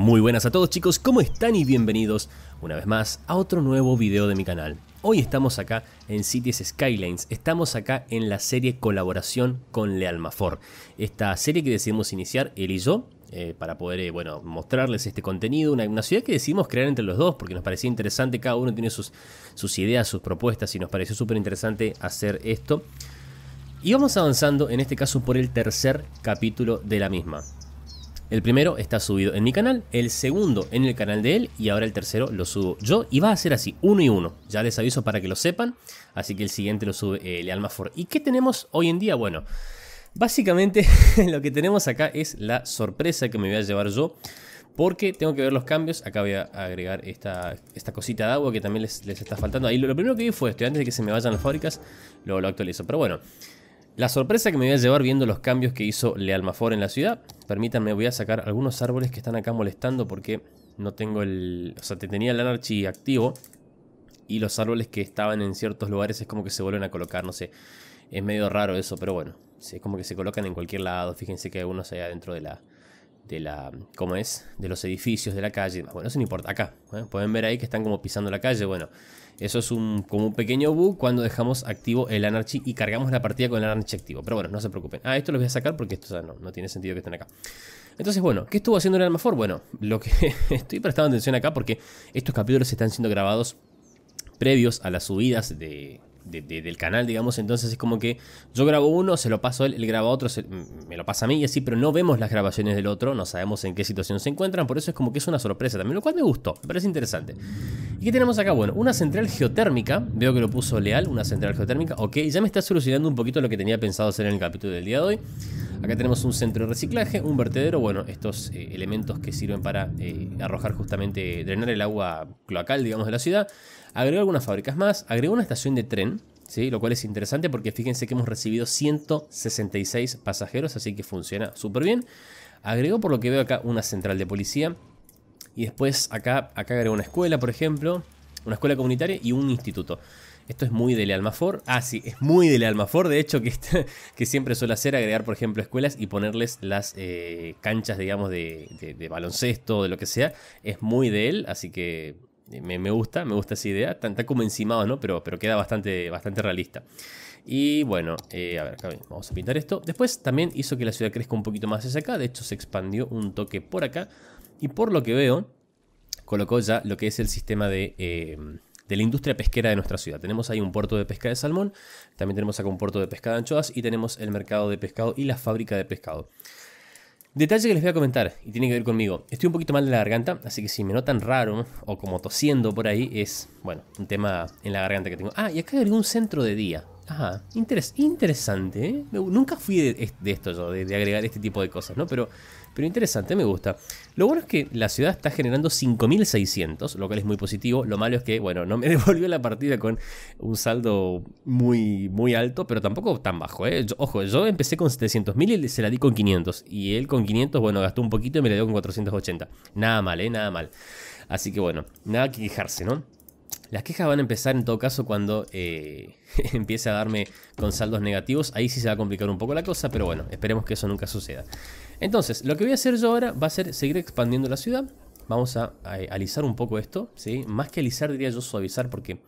Muy buenas a todos chicos, ¿cómo están y bienvenidos una vez más a otro nuevo video de mi canal? Hoy estamos acá en Cities Skylines, estamos acá en la serie Colaboración con Lealmafor, esta serie que decidimos iniciar él y yo. Eh, para poder eh, bueno, mostrarles este contenido, una, ciudad que decidimos crear entre los dos, porque nos parecía interesante, cada uno tiene sus, sus ideas, sus propuestas, y nos pareció súper interesante hacer esto. Y vamos avanzando, en este caso, por el tercer capítulo de la misma. El primero está subido en mi canal, el segundo en el canal de él y ahora el tercero lo subo yo y va a ser así, uno y uno. Ya les aviso para que lo sepan, así que el siguiente lo sube el eh, Almafor. ¿Y qué tenemos hoy en día? Bueno, básicamente lo que tenemos acá es la sorpresa que me voy a llevar yo porque tengo que ver los cambios. Acá voy a agregar esta, esta cosita de agua que también les, les está faltando. Ahí lo, primero que vi fue esto, antes de que se me vayan las fábricas, luego lo actualizo. Pero bueno, la sorpresa que me voy a llevar viendo los cambios que hizo Lealmafor en la ciudad. Permítanme, voy a sacar algunos árboles que están acá molestando porque no tengo el... O sea, te tenía el Anarchy activo y los árboles que estaban en ciertos lugares es como que se vuelven a colocar, no sé. Es medio raro eso, pero bueno. Es como que se colocan en cualquier lado. Fíjense que hay algunos allá dentro de la, de la, ¿cómo es? De los edificios, de la calle. Bueno, eso no importa. Acá, ¿eh? pueden ver ahí que están como pisando la calle. Bueno, eso es un, como un pequeño bug cuando dejamos activo el Anarchy y cargamos la partida con el Anarchy activo. Pero bueno, no se preocupen. Ah, esto lo voy a sacar porque esto ya no, tiene sentido que estén acá. Entonces, bueno, ¿qué estuvo haciendo el almafor? Bueno, lo que estoy prestando atención acá porque estos capítulos están siendo grabados previos a las subidas de, del canal, digamos, entonces es como que yo grabo uno, se lo paso a él, él graba otro, me lo pasa a mí y así, pero no vemos las grabaciones del otro, no sabemos en qué situación se encuentran, por eso es como que es una sorpresa también, lo cual me gustó, pero es interesante. ¿Y qué tenemos acá? Bueno, una central geotérmica, veo que lo puso Leal, una central geotérmica, ok, ya me está solucionando un poquito lo que tenía pensado hacer en el capítulo del día de hoy. Acá tenemos un centro de reciclaje, un vertedero, bueno, estos eh, elementos que sirven para eh, arrojar justamente, drenar el agua cloacal, digamos, de la ciudad. Agregó algunas fábricas más, agregó una estación de tren, ¿sí? lo cual es interesante porque fíjense que hemos recibido 166 pasajeros, así que funciona súper bien. Agregó por lo que veo acá una central de policía. Y después acá, acá agregó una escuela, por ejemplo. Una escuela comunitaria y un instituto. Esto es muy de Lealmafor. Ah, sí, es muy de Lealmafor. De hecho, que, que siempre suele hacer agregar, por ejemplo, escuelas y ponerles las eh, canchas, digamos, de, baloncesto de lo que sea. Es muy de él, así que eh, me, gusta, me gusta esa idea. está como encimado, ¿no? Pero, pero queda bastante, bastante realista. Y bueno, eh, a ver, vamos a pintar esto. Después también hizo que la ciudad crezca un poquito más hacia acá. De hecho, se expandió un toque por acá. Y por lo que veo, colocó ya lo que es el sistema de... Em, de la industria pesquera de nuestra ciudad. Tenemos ahí un puerto de pesca de salmón, también tenemos acá un puerto de pesca de anchoas y tenemos el mercado de pescado y la fábrica de pescado. Detalle que les voy a comentar y tiene que ver conmigo. Estoy un poquito mal de la garganta, así que si me notan raro o como tosiendo por ahí, es, bueno, un tema en la garganta que tengo. Ah, y acá hay un centro de día. Ajá, interesante, ¿eh? Nunca fui de, esto yo, de, agregar este tipo de cosas, ¿no? Pero pero interesante, me gusta. Lo bueno es que la ciudad está generando 5.600, lo cual es muy positivo. Lo malo es que, bueno, no me devolvió la partida con un saldo muy, muy alto, pero tampoco tan bajo. ¿eh? ojo, yo empecé con 700.000 y se la di con 500. Y él con 500, bueno, gastó un poquito y me la dio con 480. Nada mal, ¿eh? Nada mal. Así que bueno, nada que quejarse, ¿no? Las quejas van a empezar en todo caso cuando eh, empiece a darme con saldos negativos. Ahí sí se va a complicar un poco la cosa, pero bueno, esperemos que eso nunca suceda. Entonces, lo que voy a hacer yo ahora va a ser seguir expandiendo la ciudad. Vamos a, alisar un poco esto, ¿sí? Más que alisar diría yo suavizar porque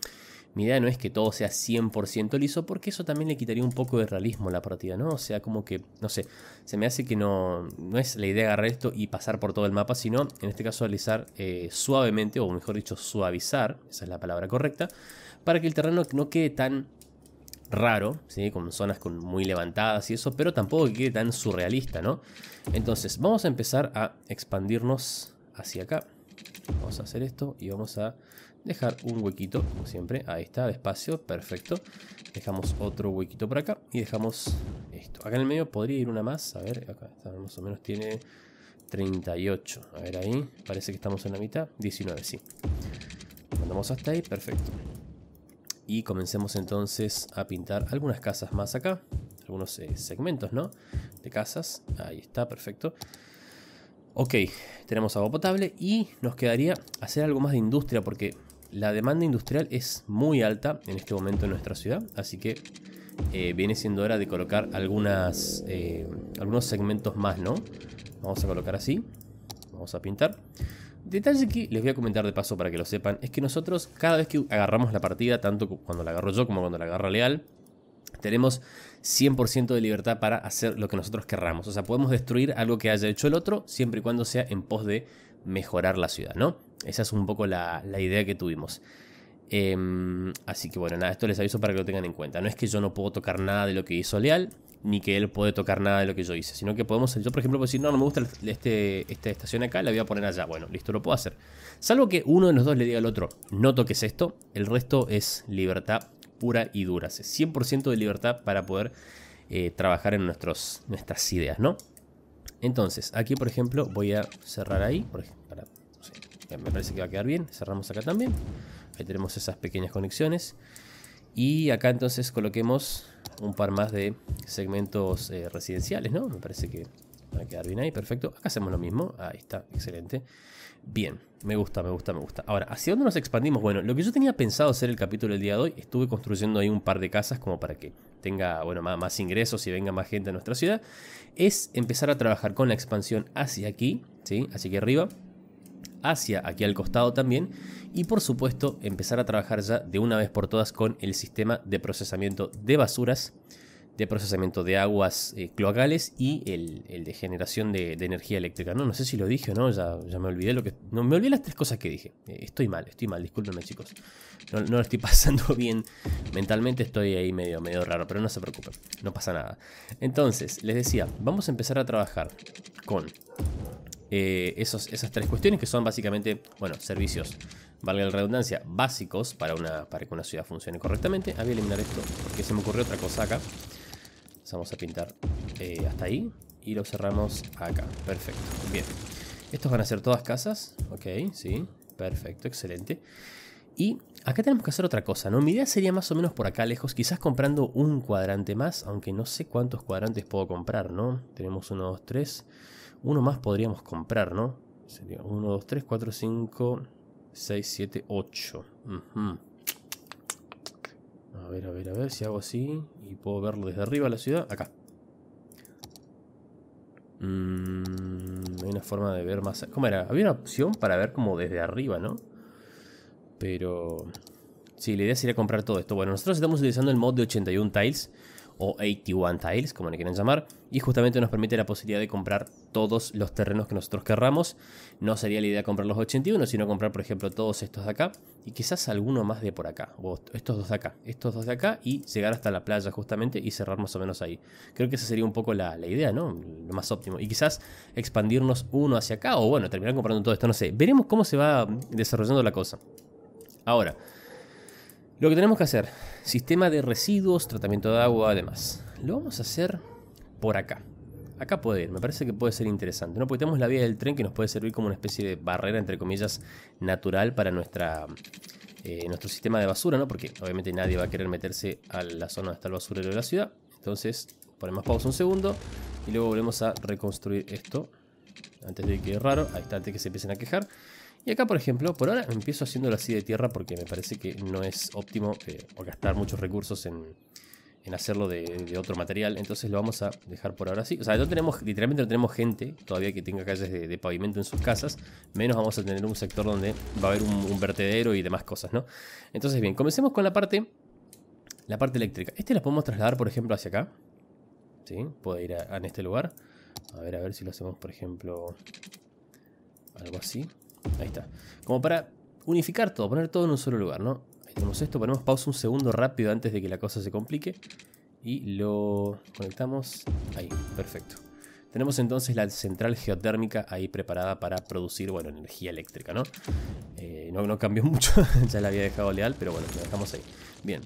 mi idea no es que todo sea 100% liso, porque eso también le quitaría un poco de realismo a la partida, ¿no? O sea, como que, no sé, se me hace que no, no es la idea agarrar esto y pasar por todo el mapa, sino en este caso alisar eh, suavemente, o mejor dicho, suavizar, esa es la palabra correcta, para que el terreno no quede tan raro, ¿sí? con zonas con muy levantadas y eso, pero tampoco que quede tan surrealista, ¿no? Entonces, vamos a empezar a expandirnos hacia acá. Vamos a hacer esto y vamos a dejar un huequito, como siempre. Ahí está, despacio, perfecto. Dejamos otro huequito por acá y dejamos esto. Acá en el medio podría ir una más. A ver, acá está, más o menos tiene 38. A ver ahí, parece que estamos en la mitad. 19, sí. Mandamos hasta ahí, perfecto y comencemos entonces a pintar algunas casas más acá, algunos eh, segmentos, ¿no? De casas, ahí está, perfecto. Ok, tenemos agua potable y nos quedaría hacer algo más de industria porque la demanda industrial es muy alta en este momento en nuestra ciudad, así que eh, viene siendo hora de colocar algunas, eh, algunos segmentos más, ¿no? Vamos a colocar así, vamos a pintar. Detalle que les voy a comentar de paso para que lo sepan, es que nosotros cada vez que agarramos la partida, tanto cuando la agarro yo como cuando la agarra Leal, tenemos 100% de libertad para hacer lo que nosotros querramos. O sea, podemos destruir algo que haya hecho el otro siempre y cuando sea en pos de mejorar la ciudad, ¿no? Esa es un poco la, idea que tuvimos. Em, así que bueno, nada, esto les aviso para que lo tengan en cuenta. No es que yo no puedo tocar nada de lo que hizo Leal, ni que él puede tocar nada de lo que yo hice, sino que podemos, yo por ejemplo puedo decir, no, no me gusta este, esta estación acá, la voy a poner allá, bueno, listo, lo puedo hacer. Salvo que uno de los dos le diga al otro, no toques esto, el resto es libertad pura y dura, 100% de libertad para poder eh, trabajar en nuestras ideas, ¿no? Entonces, aquí por ejemplo voy a cerrar ahí, eh, me parece que va a quedar bien, cerramos acá también, ahí tenemos esas pequeñas conexiones. Y acá entonces coloquemos un par más de segmentos eh, residenciales, ¿no? Me parece que va a quedar bien ahí, perfecto. Acá hacemos lo mismo, ahí está, excelente. Bien, me gusta, me gusta, me gusta. Ahora, ¿hacia dónde nos expandimos? Bueno, lo que yo tenía pensado hacer el capítulo del día de hoy, estuve construyendo ahí un par de casas como para que tenga, bueno, más, más ingresos y venga más gente a nuestra ciudad, es empezar a trabajar con la expansión hacia aquí, ¿sí? Así que arriba hacia aquí al costado también y por supuesto empezar a trabajar ya de una vez por todas con el sistema de procesamiento de basuras, de procesamiento de aguas eh, cloacales y el, de generación de, energía eléctrica. No, sé si lo dije o no, ya, ya, me olvidé lo que... No, me olvidé las tres cosas que dije. Eh, estoy mal, estoy mal, discúlpenme chicos. No, no, lo estoy pasando bien mentalmente, estoy ahí medio, medio raro, pero no se preocupen, no pasa nada. Entonces, les decía, vamos a empezar a trabajar con eh, esos, esas tres cuestiones que son básicamente, bueno, servicios, valga la redundancia, básicos para, una, para que una ciudad funcione correctamente. había ah, voy eliminar esto porque se me ocurrió otra cosa acá. Vamos a pintar eh, hasta ahí y lo cerramos acá. Perfecto, bien. Estos van a ser todas casas. Ok, sí, perfecto, excelente. Y acá tenemos que hacer otra cosa, ¿no? Mi idea sería más o menos por acá lejos, quizás comprando un cuadrante más, aunque no sé cuántos cuadrantes puedo comprar, ¿no? Tenemos uno, dos, tres. Uno más podríamos comprar, ¿no? Sería 1, 2, 3, 4, 5, 6, 7, 8. A ver, a ver, a ver si hago así y puedo verlo desde arriba a la ciudad. Acá. Mm, hay una forma de ver más... ¿Cómo era? Había una opción para ver como desde arriba, ¿no? Pero... Sí, la idea sería comprar todo esto. Bueno, nosotros estamos utilizando el mod de 81 tiles o 81 Tiles, como le quieren llamar, y justamente nos permite la posibilidad de comprar todos los terrenos que nosotros querramos. No sería la idea comprar los 81, sino comprar, por ejemplo, todos estos de acá y quizás alguno más de por acá, o estos dos de acá, estos dos de acá y llegar hasta la playa justamente y cerrar más o menos ahí. Creo que esa sería un poco la, la idea, ¿no? Lo más óptimo. Y quizás expandirnos uno hacia acá o bueno, terminar comprando todo esto, no sé. Veremos cómo se va desarrollando la cosa. Ahora, lo que tenemos que hacer, sistema de residuos, tratamiento de agua, además. Lo vamos a hacer por acá. Acá puede ir, me parece que puede ser interesante, ¿no? Porque tenemos la vía del tren que nos puede servir como una especie de barrera, entre comillas, natural para nuestra, eh, nuestro sistema de basura, ¿no? Porque obviamente nadie va a querer meterse a la zona donde está el basurero de la ciudad. Entonces, ponemos pausa un segundo y luego volvemos a reconstruir esto. Antes de que quede raro, ahí está, antes que se empiecen a quejar. Y acá, por ejemplo, por ahora empiezo haciéndolo así de tierra porque me parece que no es óptimo eh, gastar muchos recursos en, hacerlo de, otro material. Entonces lo vamos a dejar por ahora así. O sea, no tenemos, literalmente no tenemos gente todavía que tenga calles de, pavimento en sus casas. Menos vamos a tener un sector donde va a haber un, vertedero y demás cosas, ¿no? Entonces, bien, comencemos con la parte, la parte eléctrica. Este la podemos trasladar, por ejemplo, hacia acá. ¿Sí? Puede ir en este lugar. A ver, a ver si lo hacemos, por ejemplo, algo así. Ahí está. Como para unificar todo, poner todo en un solo lugar, ¿no? Ahí tenemos esto, ponemos pausa un segundo rápido antes de que la cosa se complique. Y lo conectamos. Ahí, perfecto. Tenemos entonces la central geotérmica ahí preparada para producir, bueno, energía eléctrica, ¿no? Eh, no, no cambió mucho, ya la había dejado leal, pero bueno, la dejamos ahí. Bien.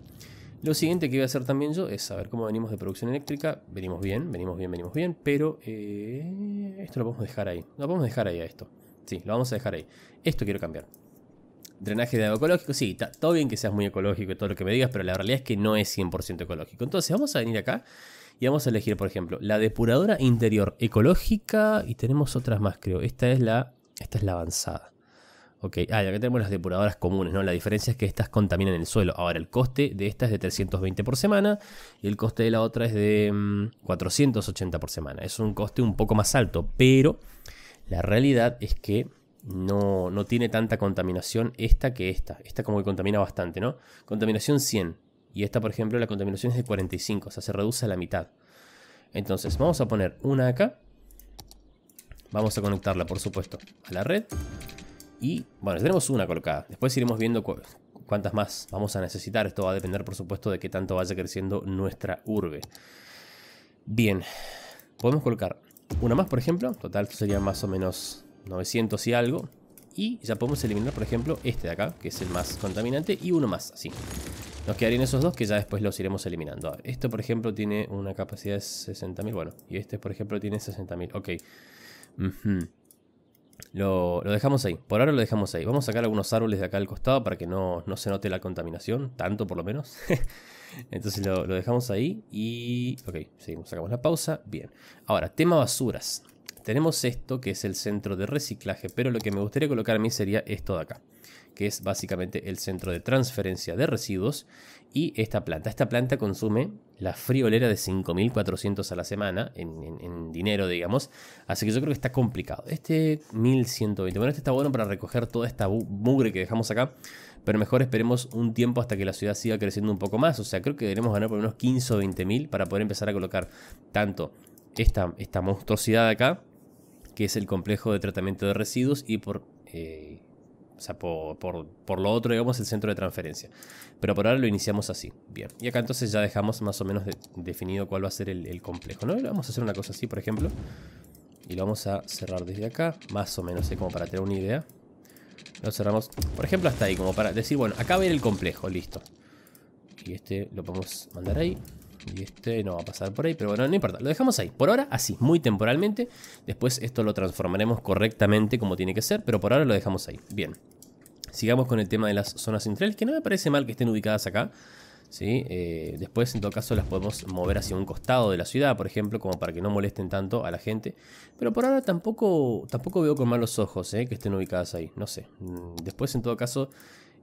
Lo siguiente que voy a hacer también yo es saber cómo venimos de producción eléctrica. Venimos bien, venimos bien, venimos bien, pero eh, esto lo podemos dejar ahí. Lo podemos dejar ahí a esto. Sí, lo vamos a dejar ahí. Esto quiero cambiar. Drenaje de agua ecológico, sí, está todo bien que seas muy ecológico y todo lo que me digas, pero la realidad es que no es 100% ecológico. Entonces vamos a venir acá y vamos a elegir, por ejemplo, la depuradora interior ecológica y tenemos otras más, creo. Esta es la, esta es la avanzada. Ok, ah, y acá tenemos las depuradoras comunes, ¿no? La diferencia es que estas contaminan el suelo. Ahora, el coste de esta es de 320 por semana y el coste de la otra es de 480 mm, por semana. Es un coste un poco más alto, pero la realidad es que no, tiene tanta contaminación esta que esta. Esta como que contamina bastante, ¿no? Contaminación 100. Y esta, por ejemplo, la contaminación es de 45, o sea, se reduce a la mitad. Entonces, vamos a poner una acá. Vamos a conectarla, por supuesto, a la red. Y, bueno, tenemos una colocada. Después iremos viendo cuántas más vamos a necesitar. Esto va a depender, por supuesto, de qué tanto vaya creciendo nuestra urbe. Bien, podemos colocar una más, por ejemplo. Total, sería más o menos 900 y algo. Y ya podemos eliminar, por ejemplo, este de acá, que es el más contaminante, y uno más, así. Nos quedarían esos dos que ya después los iremos eliminando. esto, por ejemplo, tiene una capacidad de 60.000, bueno, y este, por ejemplo, tiene 60.000, ok. Lo, dejamos ahí. Por ahora lo dejamos ahí. Vamos a sacar algunos árboles de acá al costado para que no, no se note la contaminación. Tanto por lo menos. Entonces lo, dejamos ahí y... Ok, seguimos, sacamos la pausa. Bien. Ahora, tema basuras. Tenemos esto que es el centro de reciclaje, pero lo que me gustaría colocar a mí sería esto de acá, que es básicamente el centro de transferencia de residuos y esta planta. Esta planta consume la friolera de 5.400 a la semana en, en, dinero, digamos. Así que yo creo que está complicado. Este 1.120. Bueno, este está bueno para recoger toda esta mugre que dejamos acá pero mejor esperemos un tiempo hasta que la ciudad siga creciendo un poco más. O sea, creo que deberemos ganar por lo menos 15 o 20 mil para poder empezar a colocar tanto esta, esta monstruosidad de acá, que es el complejo de tratamiento de residuos, y eh, por... por, lo otro, digamos, el centro de transferencia. Pero por ahora lo iniciamos así. Bien. Y acá entonces ya dejamos más o menos definido cuál va a ser el, complejo. ¿no? vamos a hacer una cosa así, por ejemplo. Y lo vamos a cerrar desde acá, más o menos, como para tener una idea. Lo cerramos, por ejemplo, hasta ahí, como para decir, bueno, acá va el complejo, listo. Y este lo podemos mandar ahí. Y este no va a pasar por ahí, pero bueno, no importa. Lo dejamos ahí. Por ahora, así, muy temporalmente. Después esto lo transformaremos correctamente como tiene que ser, pero por ahora lo dejamos ahí. Bien. Sigamos con el tema de las zonas centrales, que no me parece mal que estén ubicadas acá. Eh, después, en todo caso, las podemos mover hacia un costado de la ciudad, por ejemplo, como para que no molesten tanto a la gente. Pero por ahora tampoco, tampoco veo con malos ojos eh, que estén ubicadas ahí, no sé. Mm, después, en todo caso,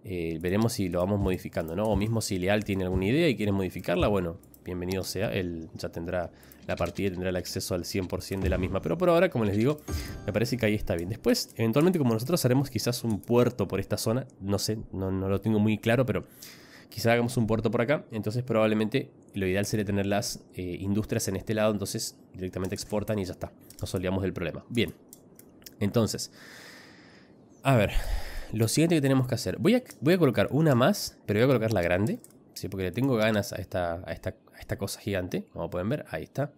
eh, veremos si lo vamos modificando, ¿no? O mismo si Leal tiene alguna idea y quiere modificarla, bueno, bienvenido sea, él ya tendrá la partida, tendrá el acceso al 100% de la misma. Pero por ahora, como les digo, me parece que ahí está bien. Después, eventualmente, como nosotros haremos quizás un puerto por esta zona, no sé, no, no lo tengo muy claro, pero quizá hagamos un puerto por acá, entonces probablemente lo ideal sería tener las eh, industrias en este lado, entonces directamente exportan y ya está, nos olvidamos del problema. Bien, entonces, a ver, lo siguiente que tenemos que hacer, voy a, colocar una más, pero voy a colocar la grande, ¿sí? porque le tengo ganas a esta, cosa gigante, como pueden ver, ahí está.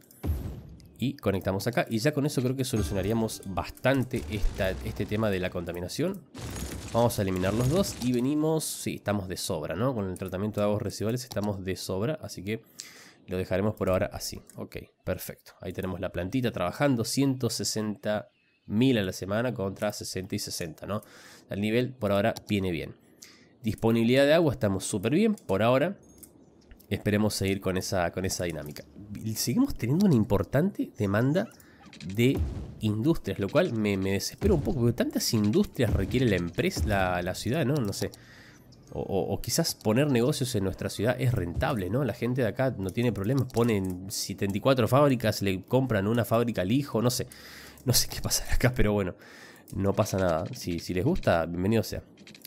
Y conectamos acá, y ya con eso creo que solucionaríamos bastante este tema de la contaminación. Vamos a eliminar los dos y venimos... Sí, estamos de sobra, ¿no? Con el tratamiento de aguas residuales estamos de sobra, así que lo dejaremos por ahora así. Ok, perfecto. Ahí tenemos la plantita trabajando, 160 a la semana contra 60 y 60, ¿no? El nivel por ahora viene bien. Disponibilidad de agua estamos súper bien por ahora. Esperemos seguir con esa, con esa dinámica. Seguimos teniendo una importante demanda de industrias, lo cual me, me un poco, porque tantas industrias requiere la empresa, la, ciudad, ¿no? No sé. O, quizás poner negocios en nuestra ciudad es rentable, ¿no? La gente de acá no tiene problemas, ponen 74 fábricas, le compran una fábrica al hijo, no sé. No sé qué pasa acá, pero bueno, no pasa nada. si les gusta, bienvenido sea.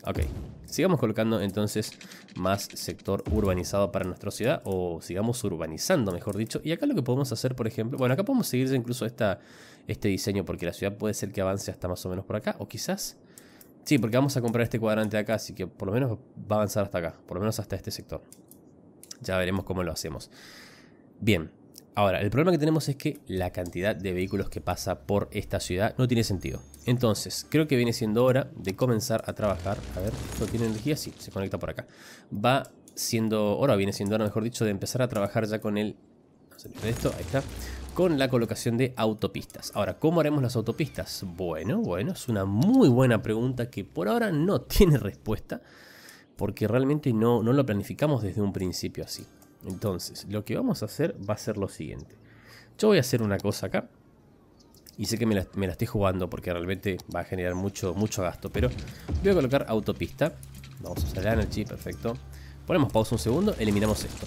Ok. Sigamos colocando entonces más sector urbanizado para nuestra ciudad o sigamos urbanizando, mejor dicho. Y acá lo que podemos hacer, por ejemplo, bueno, acá podemos seguir incluso esta, este diseño porque la ciudad puede ser que avance hasta más o menos por acá o quizás... Sí, porque vamos a comprar este cuadrante de acá, así que por lo menos va a avanzar hasta acá, por lo menos hasta este sector. Ya veremos cómo lo hacemos. Bien, Ahora, el problema que tenemos es que la cantidad de vehículos que pasa por esta ciudad no tiene sentido. Entonces, creo que viene siendo hora de comenzar a trabajar. A ver, ¿esto tiene energía? Sí, se conecta por acá. Va siendo hora, viene siendo hora, mejor dicho, de empezar a trabajar ya con el... esto, ahí está. Con la colocación de autopistas. Ahora, ¿cómo haremos las autopistas? Bueno, bueno, es una muy buena pregunta que por ahora no tiene respuesta. Porque realmente no, no lo planificamos desde un principio así. Entonces, lo que vamos a hacer va a ser lo siguiente. Yo voy a hacer una cosa acá. Y sé que me la, estoy jugando porque realmente va a generar mucho, mucho gasto. Pero voy a colocar autopista. Vamos a usar Energy, perfecto. Ponemos pausa un segundo, eliminamos esto.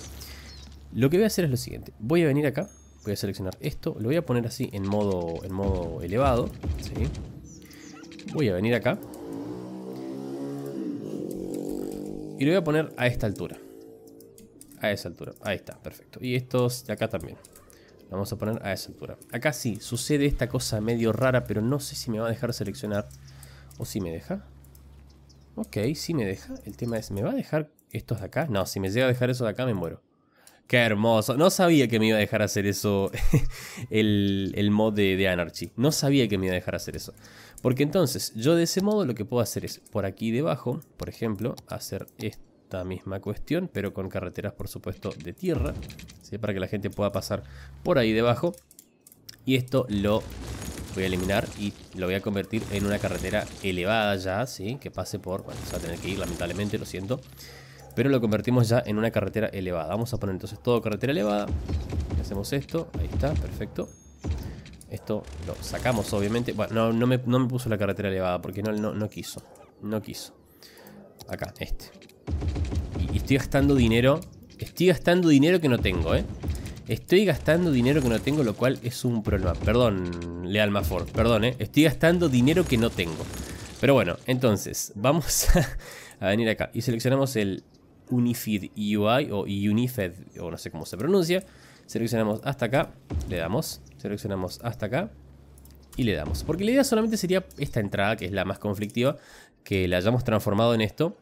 Lo que voy a hacer es lo siguiente. Voy a venir acá, voy a seleccionar esto. Lo voy a poner así en modo, en modo elevado. ¿sí? Voy a venir acá. Y lo voy a poner a esta altura a esa altura. Ahí está, perfecto. Y estos de acá también. vamos a poner a esa altura. Acá sí, sucede esta cosa medio rara, pero no sé si me va a dejar seleccionar. ¿O si me deja? Ok, sí me deja. El tema es, ¿me va a dejar estos de acá? No, si me llega a dejar eso de acá me muero. Qué hermoso. No sabía que me iba a dejar hacer eso el, el, mod de, de, Anarchy. No sabía que me iba a dejar hacer eso. Porque entonces, yo de ese modo lo que puedo hacer es, por aquí debajo, por ejemplo, hacer esto esta misma cuestión, pero con carreteras por supuesto de tierra, para que la gente pueda pasar por ahí debajo. Y esto lo voy a eliminar y lo voy a convertir en una carretera elevada ya, ¿sí? que pase por, bueno, se va a tener que ir lamentablemente, lo siento. Pero lo convertimos ya en una carretera elevada. Vamos a poner entonces todo carretera elevada. Hacemos esto, ahí está, perfecto. Esto lo sacamos, obviamente. Bueno, no, me, no me, puso la carretera elevada porque no, no, no quiso. No quiso. Acá, este. Y, estoy gastando dinero. Estoy gastando dinero que no tengo, ¿eh? Estoy gastando dinero que no tengo, lo cual es un problema. Perdón, le Mafor, perdón, ¿eh? Estoy gastando dinero que no tengo. Pero bueno, entonces, vamos a, venir acá y seleccionamos el Unified UI o Unified, o no sé cómo se pronuncia. Seleccionamos hasta acá, le damos, seleccionamos hasta acá y le damos. Porque la idea solamente sería esta entrada, que es la más conflictiva, que la hayamos transformado en esto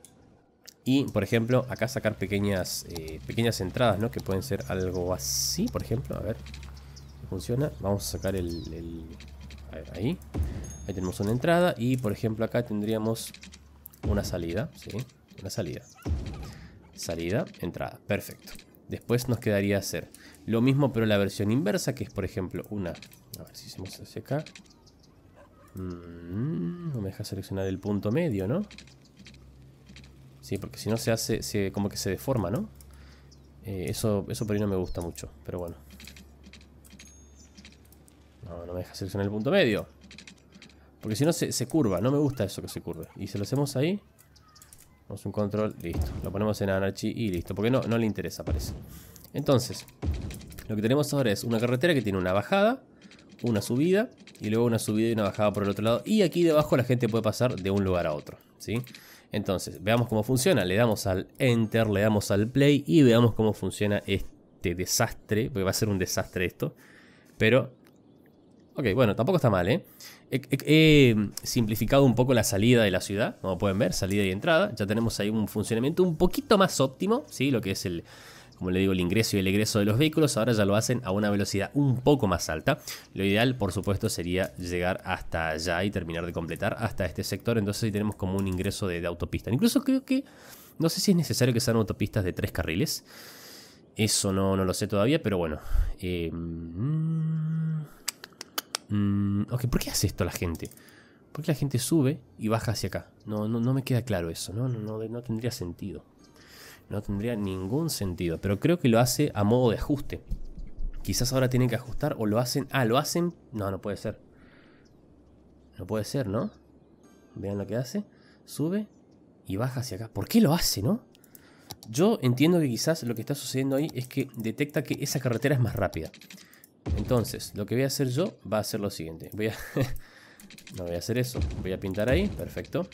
y, por ejemplo, acá sacar pequeñas, eh, pequeñas entradas, ¿no? Que pueden ser algo así, por ejemplo. A ver, funciona. Vamos a sacar el... A ver, ahí. Ahí tenemos una entrada y, por ejemplo, acá tendríamos una salida, ¿sí? Una salida. Salida, entrada. Perfecto. Después nos quedaría hacer lo mismo, pero la versión inversa, que es, por ejemplo, una... A ver si hicimos hacia acá. Mm, no me deja seleccionar el punto medio, ¿no? Sí, porque si no se hace, como que se deforma, ¿no? Eh, eso, eso por ahí no me gusta mucho, pero bueno. No, no me deja seleccionar el punto medio. Porque si no se, curva, no me gusta eso que se curve. Y si lo hacemos ahí. Vamos un control, listo. Lo ponemos en Anarchy y listo. Porque no, no le interesa, parece. Entonces, lo que tenemos ahora es una carretera que tiene una bajada, una subida, y luego una subida y una bajada por el otro lado. Y aquí debajo la gente puede pasar de un lugar a otro, ¿sí? sí entonces, veamos cómo funciona. Le damos al Enter, le damos al Play y veamos cómo funciona este desastre. Porque va a ser un desastre esto. Pero, ok, bueno, tampoco está mal, ¿eh? He, simplificado un poco la salida de la ciudad, como pueden ver, salida y entrada. Ya tenemos ahí un funcionamiento un poquito más óptimo, ¿sí? Lo que es el, como le digo, el ingreso y el egreso de los vehículos, ahora ya lo hacen a una velocidad un poco más alta. Lo ideal, por supuesto, sería llegar hasta allá y terminar de completar hasta este sector, entonces ahí tenemos como un ingreso de, autopista. Incluso creo que, no sé si es necesario que sean autopistas de tres carriles, eso no, no lo sé todavía, pero bueno. Eh, mm, mm, ok, ¿por qué hace esto la gente? ¿Por qué la gente sube y baja hacia acá? No, no, me queda claro eso, No, no, no tendría sentido. No tendría ningún sentido. Pero creo que lo hace a modo de ajuste. Quizás ahora tienen que ajustar o lo hacen... Ah, lo hacen... No, no puede ser. No puede ser, ¿no? Vean lo que hace. Sube y baja hacia acá. ¿Por qué lo hace, no? Yo entiendo que quizás lo que está sucediendo ahí es que detecta que esa carretera es más rápida. Entonces, lo que voy a hacer yo va a ser lo siguiente. Voy a... no voy a hacer eso. Voy a pintar ahí. Perfecto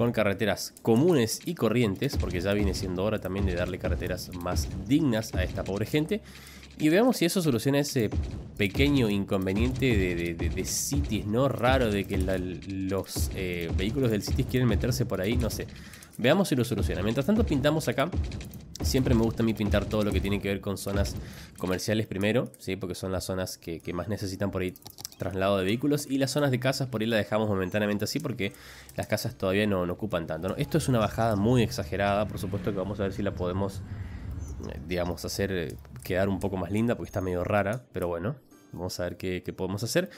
con carreteras comunes y corrientes, porque ya viene siendo hora también de darle carreteras más dignas a esta pobre gente. Y veamos si eso soluciona ese pequeño inconveniente de, de, Cities, ¿no? Raro de que los eh, vehículos del Cities quieren meterse por ahí, no sé. Veamos si lo soluciona. Mientras tanto pintamos acá Siempre me gusta a mí pintar todo lo que tiene que ver con zonas comerciales primero, ¿sí? porque son las zonas que más necesitan por ahí traslado de vehículos y las zonas de casas por ahí la dejamos momentáneamente así porque las casas todavía no, ocupan tanto. ¿no? Esto es una bajada muy exagerada, por supuesto que vamos a ver si la podemos, eh, digamos, hacer eh, quedar un poco más linda porque está medio rara, pero bueno, vamos a ver qué, podemos hacer.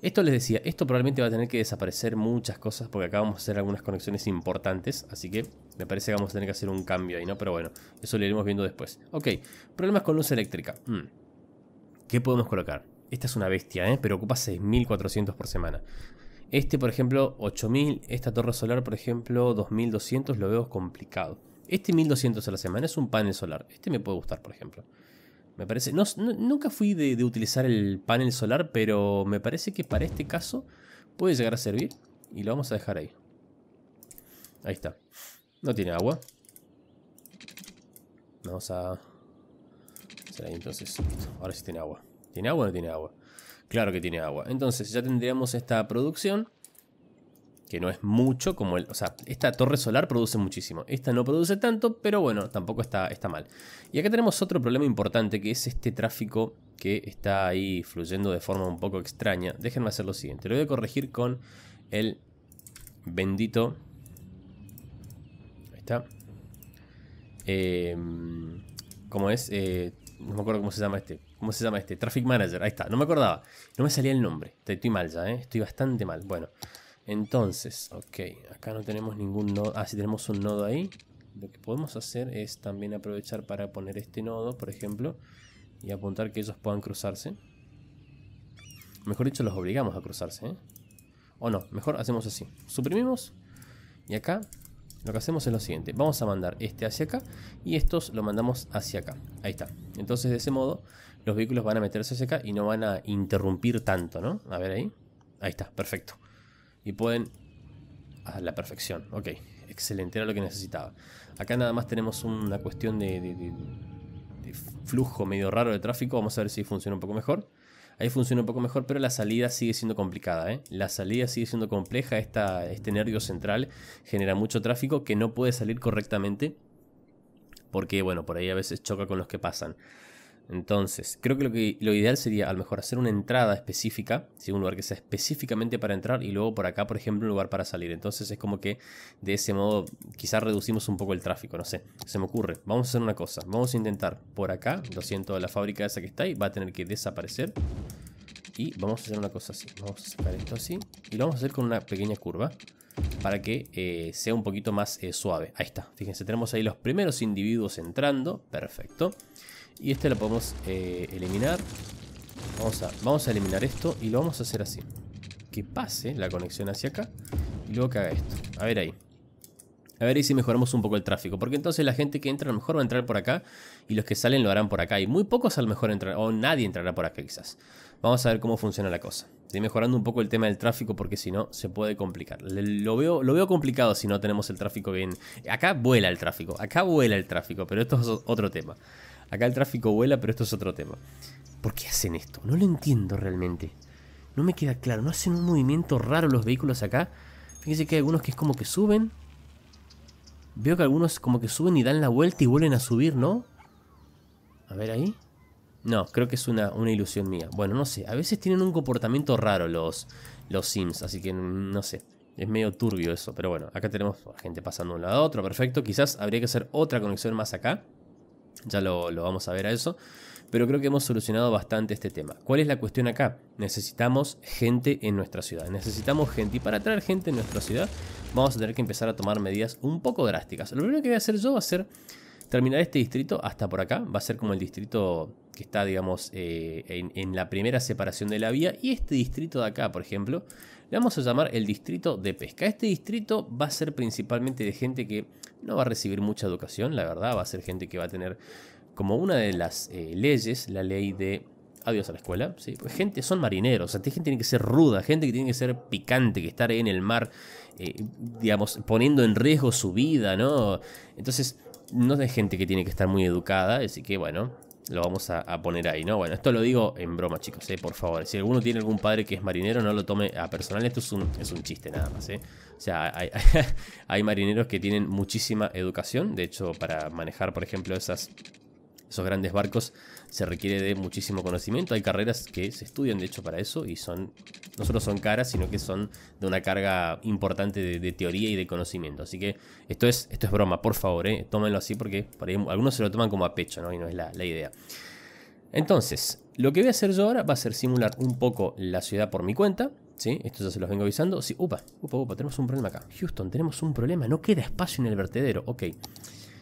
Esto les decía, esto probablemente va a tener que desaparecer muchas cosas porque acá vamos a hacer algunas conexiones importantes, así que me parece que vamos a tener que hacer un cambio ahí, ¿no? Pero bueno, eso lo iremos viendo después. Ok, problemas con luz eléctrica. Hmm. ¿Qué podemos colocar? Esta es una bestia, ¿eh? pero ocupa 6.400 por semana. Este, por ejemplo, 8.000. Esta torre solar, por ejemplo, 2.200. Lo veo complicado. Este 1.200 a la semana es un panel solar. Este me puede gustar, por ejemplo. Me parece... nunca fui de, utilizar el panel solar, pero me parece que para este caso puede llegar a servir. Y lo vamos a dejar ahí. Ahí está. No tiene agua. Vamos a... entonces. Ahora sí tiene agua. ¿Tiene agua o no tiene agua? Claro que tiene agua. Entonces ya tendríamos esta producción, que no es mucho como el... O sea, esta torre solar produce muchísimo. Esta no produce tanto, pero bueno, tampoco está, está mal. Y acá tenemos otro problema importante, que es este tráfico que está ahí fluyendo de forma un poco extraña. Déjenme hacer lo siguiente. Lo voy a corregir con el bendito... Ahí está. Eh, ¿Cómo es? Eh, no me acuerdo cómo se llama este ¿Cómo se llama este? Traffic Manager. Ahí está, no me acordaba. No me salía el nombre. Estoy mal ya, ¿eh? Estoy bastante mal. Bueno, entonces, ok. Acá no tenemos ningún nodo. Ah, sí tenemos un nodo ahí. Lo que podemos hacer es también aprovechar para poner este nodo, por ejemplo. Y apuntar que ellos puedan cruzarse. Mejor dicho, los obligamos a cruzarse, ¿eh? O no, mejor hacemos así. Suprimimos. Y acá lo que hacemos es lo siguiente, vamos a mandar este hacia acá y estos lo mandamos hacia acá. Ahí está. Entonces de ese modo los vehículos van a meterse hacia acá y no van a interrumpir tanto, ¿no? A ver ahí. Ahí está, perfecto. Y pueden... A la perfección, ok. Excelente, era lo que necesitaba. Acá nada más tenemos una cuestión de, de flujo medio raro de tráfico. Vamos a ver si funciona un poco mejor. Ahí funciona un poco mejor, pero la salida sigue siendo complicada. ¿eh? La salida sigue siendo compleja. este nervio central genera mucho tráfico que no puede salir correctamente. Porque, bueno, por ahí a veces choca con los que pasan. Entonces, creo que lo, ideal sería a lo mejor hacer una entrada específica, un lugar que sea específicamente para entrar y luego por acá, por ejemplo, un lugar para salir. Entonces es como que de ese modo quizás reducimos un poco el tráfico, no sé. Se me ocurre, vamos a hacer una cosa, vamos a intentar por acá, lo siento, la fábrica esa que está ahí va a tener que desaparecer. Y vamos a hacer una cosa así, vamos a sacar esto así y lo vamos a hacer con una pequeña curva para que eh, sea un poquito más eh, suave. Ahí está, fíjense, tenemos ahí los primeros individuos entrando, Perfecto. Y este lo podemos eh, eliminar. Vamos a, vamos a eliminar esto y lo vamos a hacer así. Que pase la conexión hacia acá y luego que haga esto. A ver ahí. A ver ahí si mejoramos un poco el tráfico. Porque entonces la gente que entra a lo mejor va a entrar por acá y los que salen lo harán por acá. Y muy pocos a lo mejor entrarán, o nadie entrará por acá quizás. Vamos a ver cómo funciona la cosa. Estoy mejorando un poco el tema del tráfico porque si no se puede complicar. Lo veo, lo veo complicado si no tenemos el tráfico bien. Acá vuela el tráfico, acá vuela el tráfico, pero esto es otro tema. Acá el tráfico vuela, pero esto es otro tema. ¿Por qué hacen esto? No lo entiendo realmente. No me queda claro. ¿No hacen un movimiento raro los vehículos acá? Fíjense que hay algunos que es como que suben. Veo que algunos como que suben y dan la vuelta y vuelven a subir, ¿no? A ver ahí. No, creo que es una, ilusión mía. Bueno, no sé. A veces tienen un comportamiento raro los, los Sims, así que no sé. Es medio turbio eso, pero bueno, acá tenemos gente pasando de un lado a otro, perfecto. Quizás habría que hacer otra conexión más acá. Ya lo, vamos a ver a eso. Pero creo que hemos solucionado bastante este tema. ¿Cuál es la cuestión acá? Necesitamos gente en nuestra ciudad. Necesitamos gente. Y para atraer gente en nuestra ciudad, vamos a tener que empezar a tomar medidas un poco drásticas. Lo primero que voy a hacer yo va a ser terminar este distrito hasta por acá. Va a ser como el distrito que está, digamos, eh, en, la primera separación de la vía. Y este distrito de acá, por ejemplo, le vamos a llamar el distrito de pesca. Este distrito va a ser principalmente de gente que no va a recibir mucha educación, la verdad. Va a ser gente que va a tener como una de las eh, leyes, la ley de adiós a la escuela. ¿sí? Pues gente, son marineros, o sea, gente tiene que ser ruda, gente que tiene que ser picante, que estar en el mar, eh, digamos, poniendo en riesgo su vida, ¿no? Entonces, no es gente que tiene que estar muy educada, así que bueno, lo vamos a, poner ahí, ¿no? Bueno, esto lo digo en broma, chicos, ¿eh? Por favor. Si alguno tiene algún padre que es marinero, no lo tome a personal. Esto es un, chiste nada más, ¿eh? O sea, hay, marineros que tienen muchísima educación. De hecho, para manejar, por ejemplo, esas, esos grandes barcos se requiere de muchísimo conocimiento. Hay carreras que se estudian de hecho para eso y son, no solo son caras, sino que son de una carga importante de, teoría y de conocimiento. Así que esto es, esto es broma, por favor, eh, tómenlo así porque algunos se lo toman como a pecho ¿no? y no es la, idea. Entonces, lo que voy a hacer yo ahora va a ser simular un poco la ciudad por mi cuenta. ¿Sí? Esto ya se los vengo avisando. Sí, upa, upa, upa, tenemos un problema acá. Houston, tenemos un problema. No queda espacio en el vertedero. Ok.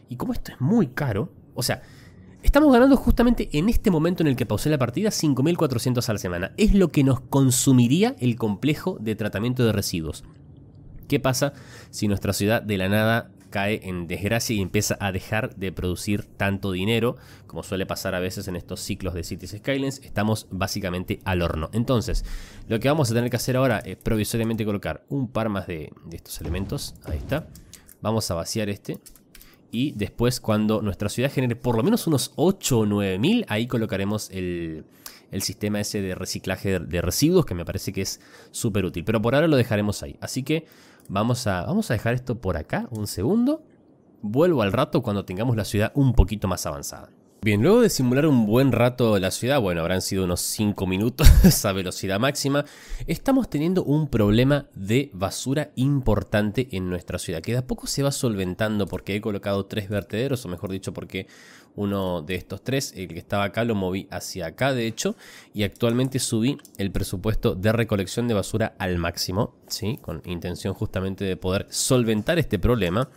Y como esto es muy caro, o sea, Estamos ganando justamente en este momento en el que pausé la partida 5.400 a la semana. Es lo que nos consumiría el complejo de tratamiento de residuos. ¿Qué pasa si nuestra ciudad de la nada cae en desgracia y empieza a dejar de producir tanto dinero, como suele pasar a veces en estos ciclos de Cities Skylines, estamos básicamente al horno. Entonces, lo que vamos a tener que hacer ahora es provisoriamente colocar un par más de, de estos elementos. Ahí está. Vamos a vaciar este. Y después, cuando nuestra ciudad genere por lo menos unos 8 o 9 mil, ahí colocaremos el, sistema ese de reciclaje de residuos, que me parece que es súper útil. Pero por ahora lo dejaremos ahí. Así que vamos a, vamos a dejar esto por acá un segundo. Vuelvo al rato cuando tengamos la ciudad un poquito más avanzada. Bien, luego de simular un buen rato la ciudad, bueno, habrán sido unos 5 minutos a velocidad máxima, estamos teniendo un problema de basura importante en nuestra ciudad, que de a poco se va solventando porque he colocado tres vertederos, o mejor dicho, porque uno de estos tres, el que estaba acá, lo moví hacia acá, de hecho, y actualmente subí el presupuesto de recolección de basura al máximo, ¿sí? Con intención justamente de poder solventar este problema.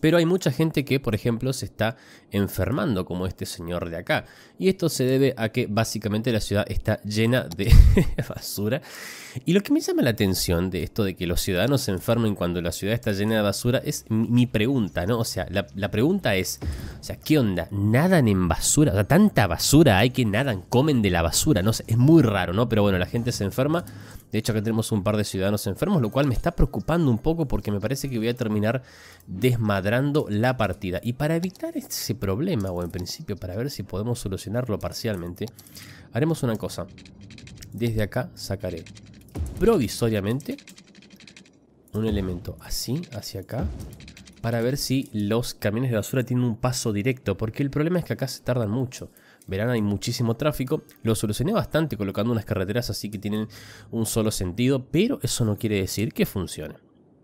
Pero hay mucha gente que, por ejemplo, se está enfermando, como este señor de acá. Y esto se debe a que básicamente la ciudad está llena de basura y lo que me llama la atención de esto de que los ciudadanos se enfermen cuando la ciudad está llena de basura es mi pregunta, ¿no? O sea, la, pregunta es, o sea, ¿qué onda? ¿Nadan en basura? O sea, tanta basura hay que nadan, comen de la basura, no es muy raro, ¿no? Pero bueno, la gente se enferma. De hecho, acá tenemos un par de ciudadanos enfermos, lo cual me está preocupando un poco porque me parece que voy a terminar desmadrando la partida. Y para evitar ese problema, o en principio para ver si podemos solucionarlo parcialmente, haremos una cosa. Desde acá sacaré provisoriamente un elemento así, hacia acá, para ver si los camiones de basura tienen un paso directo, porque el problema es que acá se tardan mucho. Verán, hay muchísimo tráfico. Lo solucioné bastante colocando unas carreteras así que tienen un solo sentido, pero eso no quiere decir que funcione.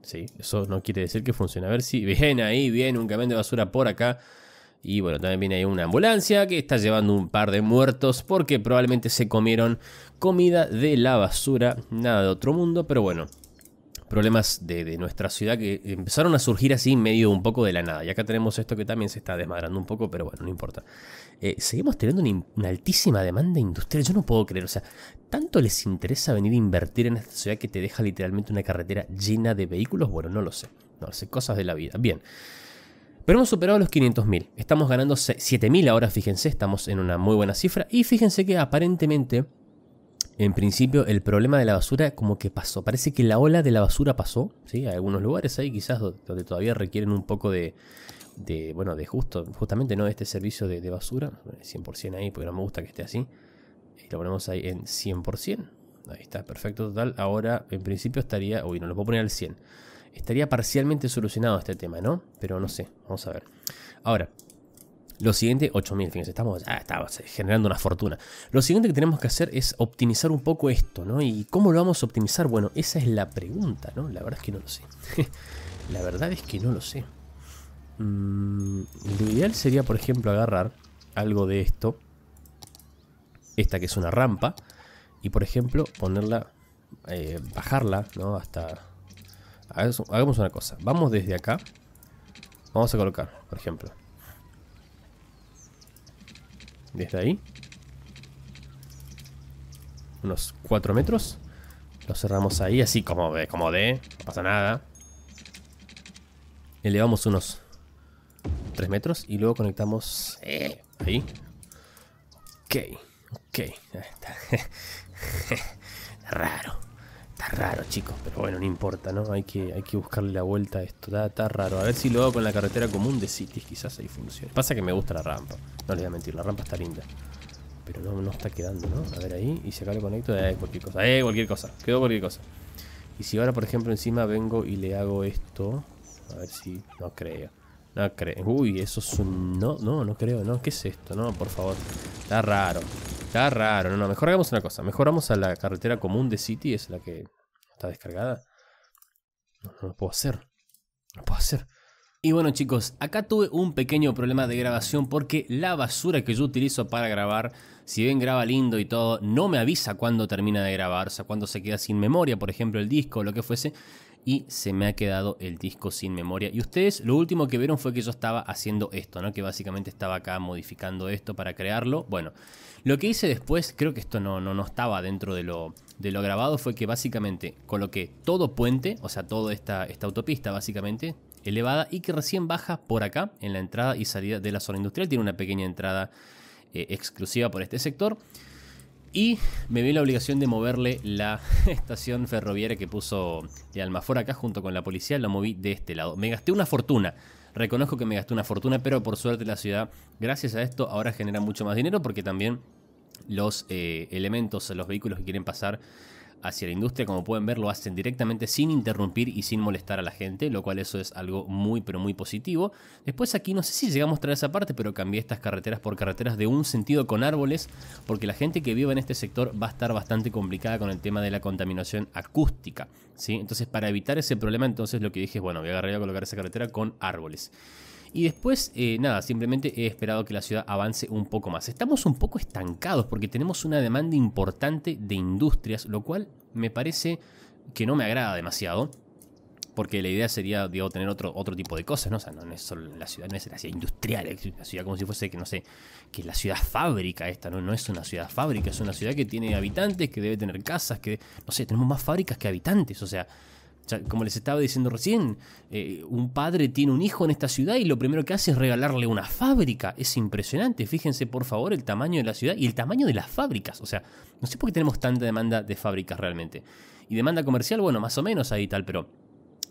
Sí, eso no quiere decir que funcione. A ver si, viene ahí, viene un camión de basura por acá. Y bueno, también viene ahí una ambulancia que está llevando un par de muertos porque probablemente se comieron comida de la basura, nada de otro mundo, pero bueno. Problemas de, nuestra ciudad que empezaron a surgir así medio un poco de la nada. Y acá tenemos esto que también se está desmadrando un poco, pero bueno, no importa. Eh, seguimos teniendo una, altísima demanda industrial. Yo no puedo creer, o sea, ¿tanto les interesa venir a invertir en esta ciudad que te deja literalmente una carretera llena de vehículos? Bueno, no lo sé. No sé, cosas de la vida. Bien. Pero hemos superado los 500.000. Estamos ganando 7.000 ahora, fíjense, estamos en una muy buena cifra. Y fíjense que aparentemente, en principio, el problema de la basura como que pasó. Parece que la ola de la basura pasó. ¿sí? Hay algunos lugares ahí quizás donde todavía requieren un poco de, bueno, de justo, justamente, ¿no? Este servicio de, de basura. 100% eh, ahí, porque no me gusta que esté así. Y lo ponemos ahí en 100%. Ahí está, perfecto, total. Ahora, en principio, estaría... Uy, no lo puedo poner al 100% estaría parcialmente solucionado este tema, ¿no? Pero no sé, vamos a ver. Ahora, lo siguiente, 8000, fíjense, estamos, ah, eh, generando una fortuna. Lo siguiente que tenemos que hacer es optimizar un poco esto, ¿no? ¿Y cómo lo vamos a optimizar? Bueno, esa es la pregunta, ¿no? La verdad es que no lo sé. la verdad es que no lo sé. Mm, lo ideal sería, por ejemplo, agarrar algo de esto. Esta que es una rampa. Y, por ejemplo, ponerla, eh, bajarla, ¿no? Hasta hagamos una cosa. Vamos desde acá. Vamos a colocar, por ejemplo. Desde ahí. Unos 4 metros. Lo cerramos ahí, así como de, como de. No pasa nada. Elevamos unos 3 metros y luego conectamos eh, ahí. Ok, ok. Raro. Está raro, chicos, pero bueno, no importa, ¿no? Hay que, hay que buscarle la vuelta a esto. Está, raro. A ver si lo hago con la carretera común de Cities, quizás ahí funcione. Pasa que me gusta la rampa. No les voy a mentir, la rampa está linda. Pero no, no está quedando, ¿no? A ver ahí. Y si acá lo conecto, eh, cualquier cosa. Eh, cualquier cosa. Quedó cualquier cosa. Y si ahora, por ejemplo, encima vengo y le hago esto. A ver si. No creo. No creo. Uy, eso es un. No, no, no creo, ¿no? ¿Qué es esto? No, por favor. Está raro. Está raro, no, no, mejor hagamos una cosa. Mejoramos a la carretera común de City, es la que está descargada. No, no lo puedo hacer. No lo puedo hacer. Y bueno chicos, acá tuve un pequeño problema de grabación porque la basura que yo utilizo para grabar, si bien graba lindo y todo, no me avisa cuando termina de grabar, o sea, cuando se queda sin memoria, por ejemplo, el disco o lo que fuese, y se me ha quedado el disco sin memoria. Y ustedes lo último que vieron fue que yo estaba haciendo esto, ¿no? Que básicamente estaba acá modificando esto para crearlo. Bueno, lo que hice después, creo que esto no, no, estaba dentro de lo, de lo grabado, fue que básicamente coloqué todo puente, o sea, toda esta, esta autopista básicamente, elevada y que recién baja por acá, en la entrada y salida de la zona industrial. Tiene una pequeña entrada eh, exclusiva por este sector. Y me vi la obligación de moverle la estación ferroviaria que puso de Almafor acá junto con la policía. Lo moví de este lado. Me gasté una fortuna. Reconozco que me gasté una fortuna, pero por suerte la ciudad, gracias a esto, ahora genera mucho más dinero porque también los eh, elementos, los vehículos que quieren pasar hacia la industria. Como pueden ver, lo hacen directamente sin interrumpir y sin molestar a la gente, lo cual eso es algo muy pero muy positivo. Después aquí no sé si llegamos a esa parte, pero cambié estas carreteras por carreteras de un sentido con árboles, porque la gente que vive en este sector va a estar bastante complicada con el tema de la contaminación acústica. ¿sí? Entonces, para evitar ese problema, entonces lo que dije es, bueno, voy a agarrar y a colocar esa carretera con árboles. Y después, eh, nada, simplemente he esperado que la ciudad avance un poco más. Estamos un poco estancados porque tenemos una demanda importante de industrias, lo cual me parece que no me agrada demasiado porque la idea sería, digo, tener otro, otro tipo de cosas, ¿no? O sea, no, es solo la ciudad, no es la ciudad industrial, es ciudad como si fuese, que no sé, que la ciudad fábrica esta, ¿no? No es una ciudad fábrica, es una ciudad que tiene habitantes, que debe tener casas, que, no sé, tenemos más fábricas que habitantes, o sea, o sea, como les estaba diciendo recién, eh, un padre tiene un hijo en esta ciudad y lo primero que hace es regalarle una fábrica. Es impresionante. Fíjense, por favor, el tamaño de la ciudad y el tamaño de las fábricas. O sea, no sé por qué tenemos tanta demanda de fábricas realmente. Y demanda comercial, bueno, más o menos ahí tal, pero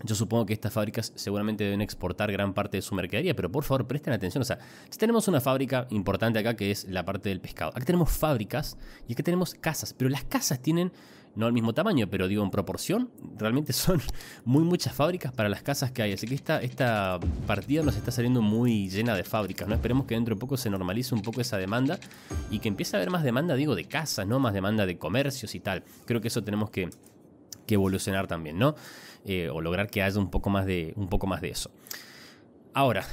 yo supongo que estas fábricas seguramente deben exportar gran parte de su mercadería, pero por favor presten atención. O sea, tenemos una fábrica importante acá que es la parte del pescado, Acá tenemos fábricas y acá tenemos casas, pero las casas tienen no al mismo tamaño, pero digo en proporción, realmente son muy muchas fábricas para las casas que hay. Así que esta, esta partida nos está saliendo muy llena de fábricas, ¿no? Esperemos que dentro de poco se normalice un poco esa demanda y que empiece a haber más demanda, digo, de casas, ¿no? Más demanda de comercios y tal. Creo que eso tenemos que, que evolucionar también, ¿no? Eh, o lograr que haya un poco más de, un poco más de eso. Ahora,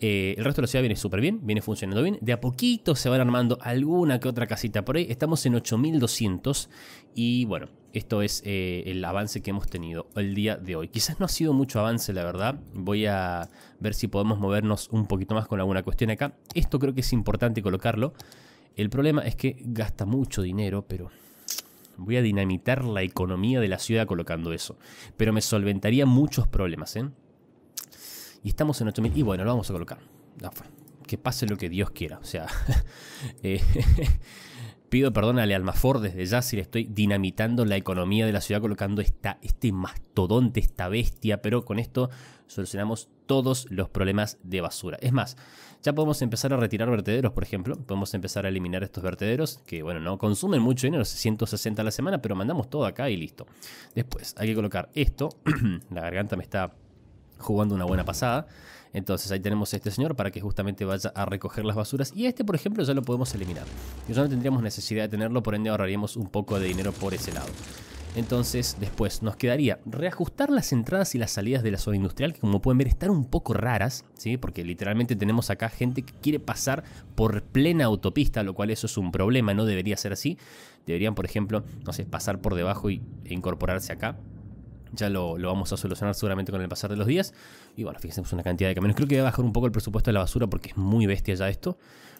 eh, el resto de la ciudad viene súper bien, viene funcionando bien. De a poquito se van armando alguna que otra casita por ahí. Estamos en 8200 y bueno, esto es eh, el avance que hemos tenido el día de hoy. Quizás no ha sido mucho avance, la verdad. Voy a ver si podemos movernos un poquito más con alguna cuestión acá. Esto creo que es importante colocarlo. El problema es que gasta mucho dinero, pero voy a dinamitar la economía de la ciudad colocando eso. Pero me solventaría muchos problemas, ¿eh? Y estamos en 8000. Y bueno, lo vamos a colocar. que pase lo que Dios quiera. O sea, eh, pido perdón al Almafor desde ya si le estoy dinamitando la economía de la ciudad colocando esta, este mastodonte, esta bestia. Pero con esto solucionamos todos los problemas de basura. Es más, ya podemos empezar a retirar vertederos, por ejemplo. Podemos empezar a eliminar estos vertederos que, bueno, no consumen mucho dinero, 160 a la semana, pero mandamos todo acá y listo. Después, hay que colocar esto. la garganta me está jugando una buena pasada. Entonces ahí tenemos a este señor para que justamente vaya a recoger las basuras. Y este, por ejemplo, ya lo podemos eliminar. ya no tendríamos necesidad de tenerlo, por ende ahorraríamos un poco de dinero por ese lado. Entonces, después nos quedaría reajustar las entradas y las salidas de la zona industrial, que como pueden ver están un poco raras, ¿sí? porque literalmente tenemos acá gente que quiere pasar por plena autopista, lo cual eso es un problema, no debería ser así. Deberían, por ejemplo, no sé, pasar por debajo e incorporarse acá ya lo, vamos a solucionar seguramente con el pasar de los días. Y bueno, fíjense, una cantidad de camiones. Creo que voy a bajar un poco el presupuesto de la basura porque es muy bestia ya esto.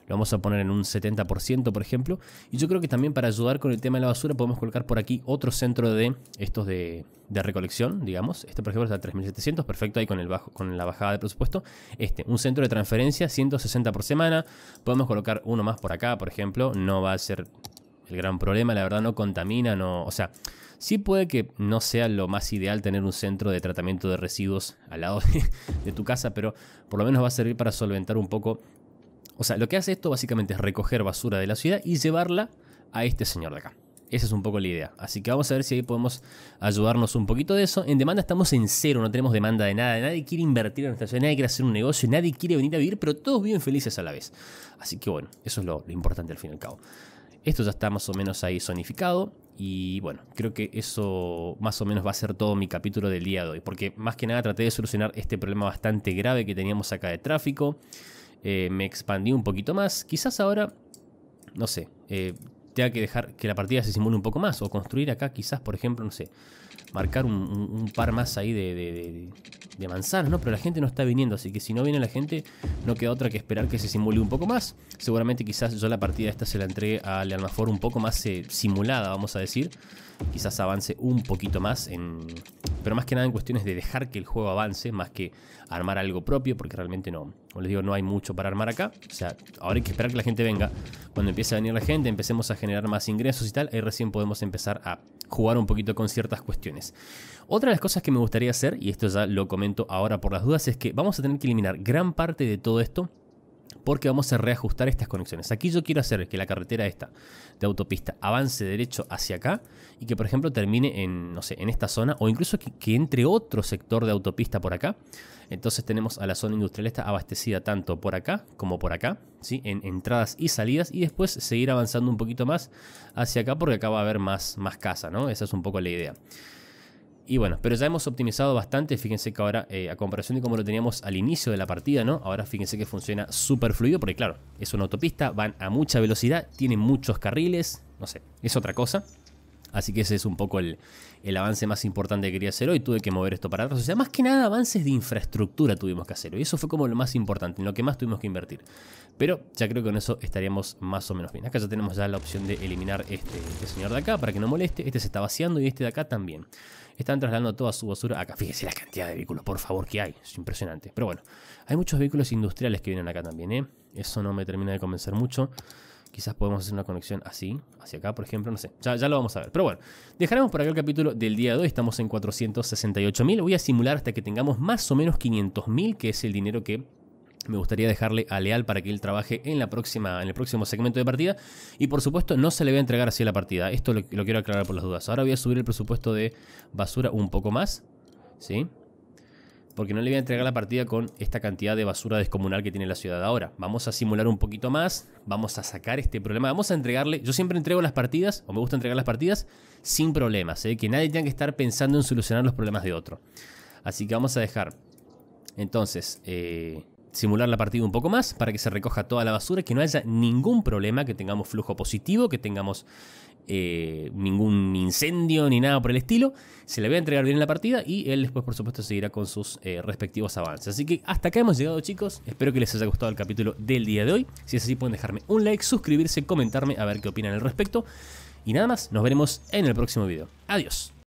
Lo vamos a poner en un 70%, por ejemplo. Y yo creo que también para ayudar con el tema de la basura podemos colocar por aquí otro centro de estos de, recolección, digamos. Este, por ejemplo, está 3.700, perfecto, ahí con, el bajo, con la bajada de presupuesto. Este, un centro de transferencia, 160 por semana. Podemos colocar uno más por acá, por ejemplo. No va a ser el gran problema, la verdad no contamina, no, o sea, Sí puede que no sea lo más ideal tener un centro de tratamiento de residuos al lado de, tu casa, pero por lo menos va a servir para solventar un poco. O sea, lo que hace esto básicamente es recoger basura de la ciudad y llevarla a este señor de acá. Esa es un poco la idea. Así que vamos a ver si ahí podemos ayudarnos un poquito de eso. En demanda estamos en cero, no tenemos demanda de nada. Nadie quiere invertir en nuestra ciudad, nadie quiere hacer un negocio, nadie quiere venir a vivir, pero todos viven felices a la vez. Así que bueno, eso es lo, lo importante al fin y al cabo. Esto ya está más o menos ahí zonificado. Y bueno, creo que eso más o menos va a ser todo mi capítulo del día de hoy, porque más que nada traté de solucionar este problema bastante grave que teníamos acá de tráfico. Eh, me expandí un poquito más. Quizás ahora, no sé, eh, tenga que dejar que la partida se simule un poco más o construir acá quizás, por ejemplo, no sé, marcar un, par más ahí de, de, manzanas, ¿no? Pero la gente no está viniendo, así que si no viene la gente, no queda otra que esperar que se simule un poco más. Seguramente quizás yo la partida esta se la entregue al Almafor un poco más eh, simulada, vamos a decir. Quizás avance un poquito más, en, pero más que nada en cuestiones de dejar que el juego avance, más que armar algo propio, porque realmente no, como les digo, no hay mucho para armar acá. O sea, ahora hay que esperar que la gente venga. Cuando empiece a venir la gente, empecemos a generar más ingresos y tal, ahí recién podemos empezar a jugar un poquito con ciertas cuestiones. Otra de las cosas que me gustaría hacer, y esto ya lo comento ahora por las dudas, es que vamos a tener que eliminar gran parte de todo esto porque vamos a reajustar estas conexiones. Aquí yo quiero hacer que la carretera esta de autopista avance derecho hacia acá y que por ejemplo termine en, no sé, en esta zona o incluso que, entre otro sector de autopista por acá. Entonces tenemos a la zona industrial esta abastecida tanto por acá como por acá, ¿sí? en entradas y salidas y después seguir avanzando un poquito más hacia acá porque acá va a haber más, más casa, ¿no? Esa es un poco la idea. Y bueno, pero ya hemos optimizado bastante, fíjense que ahora, eh, a comparación de cómo lo teníamos al inicio de la partida, ¿no? Ahora fíjense que funciona súper fluido, porque claro, es una autopista, van a mucha velocidad, tienen muchos carriles, no sé, es otra cosa. Así que ese es un poco el, el, avance más importante que quería hacer hoy. Tuve que mover esto para atrás. O sea, más que nada avances de infraestructura tuvimos que hacer. Y eso fue como lo más importante, en lo que más tuvimos que invertir. Pero ya creo que con eso estaríamos más o menos bien. Acá ya tenemos ya la opción de eliminar este, este señor de acá para que no moleste. Este se está vaciando y este de acá también están trasladando toda su basura acá. Fíjense la cantidad de vehículos, por favor, que hay. Es impresionante. Pero bueno, hay muchos vehículos industriales que vienen acá también, ¿eh? Eso no me termina de convencer mucho. Quizás podemos hacer una conexión así, hacia acá, por ejemplo, no sé. Ya, lo vamos a ver. Pero bueno, dejaremos por acá el capítulo del día de hoy. Estamos en 468.000. Voy a simular hasta que tengamos más o menos 500.000, que es el dinero que me gustaría dejarle a Leal para que él trabaje en, la próxima, en el próximo segmento de partida. Y por supuesto, no se le va a entregar así a la partida. Esto lo, quiero aclarar por las dudas. Ahora voy a subir el presupuesto de basura un poco más. ¿Sí? Porque no le voy a entregar la partida con esta cantidad de basura descomunal que tiene la ciudad ahora. Vamos a simular un poquito más. Vamos a sacar este problema. Vamos a entregarle. Yo siempre entrego las partidas, o me gusta entregar las partidas, sin problemas. ¿eh? Que nadie tenga que estar pensando en solucionar los problemas de otro. Así que vamos a dejar. Entonces, eh, simular la partida un poco más para que se recoja toda la basura, que no haya ningún problema, que tengamos flujo positivo, que tengamos eh, ningún incendio ni nada por el estilo. Se le va a entregar bien la partida y él después, por supuesto, seguirá con sus eh, respectivos avances. Así que hasta acá hemos llegado, chicos. Espero que les haya gustado el capítulo del día de hoy. Si es así, pueden dejarme un like, suscribirse, comentarme, a ver qué opinan al respecto. Y nada más, nos veremos en el próximo video. Adiós.